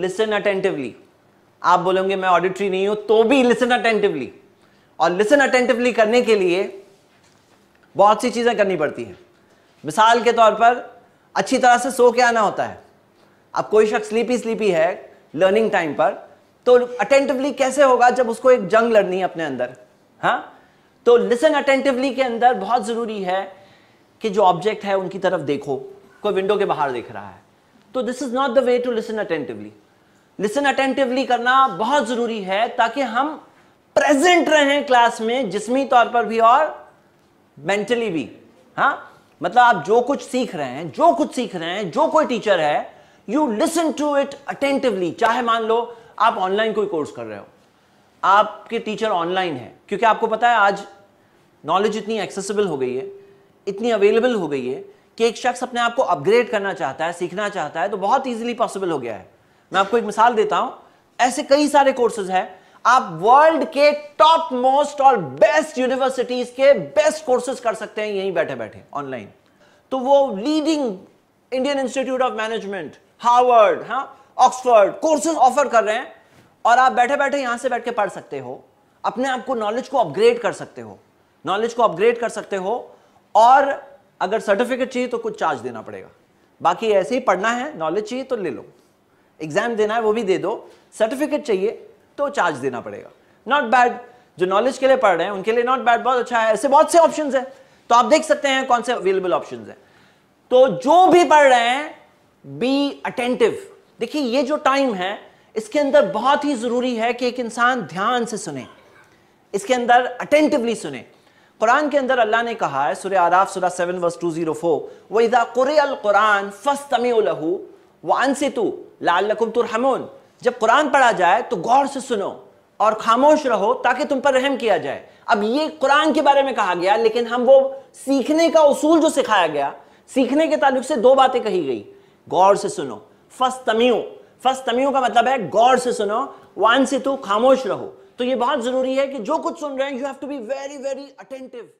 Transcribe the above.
listen attentively आप बोलोगे मैं ऑडिटरी नहीं हूं तो भी लिसन अटेंटिवली और लिसन अटेंटिवली करने के लिए बहुत सी चीज़ें करनी पड़ती हैं मिसाल के तौर पर अच्छी तरह से सो के आना होता है अब कोई शख्स स्लीपी स्लीपी है लर्निंग टाइम पर तो अटेंटिवली कैसे होगा जब उसको एक जंग लड़नी है अपने अंदर हाँ तो लिसन अटेंटिवली के अंदर बहुत ज़रूरी है कि जो ऑब्जेक्ट है उनकी तरफ देखो कोई विंडो के बाहर देख रहा है तो this is not the way to listen attentively listen attentively करना बहुत जरूरी है ताकि हम प्रेजेंट रहें क्लास में जिसमी तौर पर भी और मेंटली भी हाँ मतलब आप जो कुछ सीख रहे हैं जो कुछ सीख रहे हैं जो कोई टीचर है you listen to it attentively चाहे मान लो आप ऑनलाइन कोई कोर्स कर रहे हो आपके टीचर ऑनलाइन है क्योंकि आपको पता है आज नॉलेज इतनी एक्सेसिबल हो गई है इतनी अवेलेबल हो गई है कि एक शख्स अपने आप को अपग्रेड करना चाहता है सीखना चाहता है तो बहुत ईजिली पॉसिबल हो गया है मैं आपको एक मिसाल देता हूं ऐसे कई सारे कोर्सेज हैं आप वर्ल्ड के टॉप मोस्ट और बेस्ट यूनिवर्सिटीज के बेस्ट कोर्सेज कर सकते हैं यहीं बैठे बैठे ऑनलाइन तो वो leading Indian institute of management Harvard हाँ ऑक्सफर्ड कोर्सेज ऑफर कर रहे हैं और आप बैठे बैठे यहां से बैठ के पढ़ सकते हो अपने आप को नॉलेज को अपग्रेड कर सकते हो नॉलेज को अपग्रेड कर सकते हो और अगर सर्टिफिकेट चाहिए तो कुछ चार्ज देना पड़ेगा बाकी ऐसे ही पढ़ना है नॉलेज चाहिए तो ले लो एग्जाम देना है वो भी दे दो सर्टिफिकेट चाहिए तो चार्ज देना पड़ेगा नॉट बैड जो नॉलेज के लिए पढ़ रहे हैं उनके लिए नॉट बैड बहुत अच्छा है ऐसे बहुत से ऑप्शन है तो आप देख सकते हैं कौन से अवेलेबल ऑप्शन है तो जो भी पढ़ रहे हैं बी अटेंटिव देखिए ये जो टाइम है इसके अंदर बहुत ही जरूरी है कि एक इंसान ध्यान से सुने इसके अंदर अटेंटिवली सुने कुरान के अंदर अल्लाह ने कहा है सूर्य आराफ सूर्य seven verse two zero four अल कुरान फस्तमी लहू व अनसितु लाकुम तुरहमोन जब कुरान पढ़ा जाए तो गौर से सुनो और खामोश रहो ताकि तुम पर रहम किया जाए अब ये कुरान के बारे में कहा गया लेकिन हम वो सीखने का उसूल जो सिखाया गया सीखने के ताल्लुक से दो बातें कही गई गौर से सुनो फस्तमियों फस्तमियों का मतलब है गौर से सुनो वान से तू खामोश रहो तो ये बहुत जरूरी है कि जो कुछ सुन रहे हैं you have to be very very attentive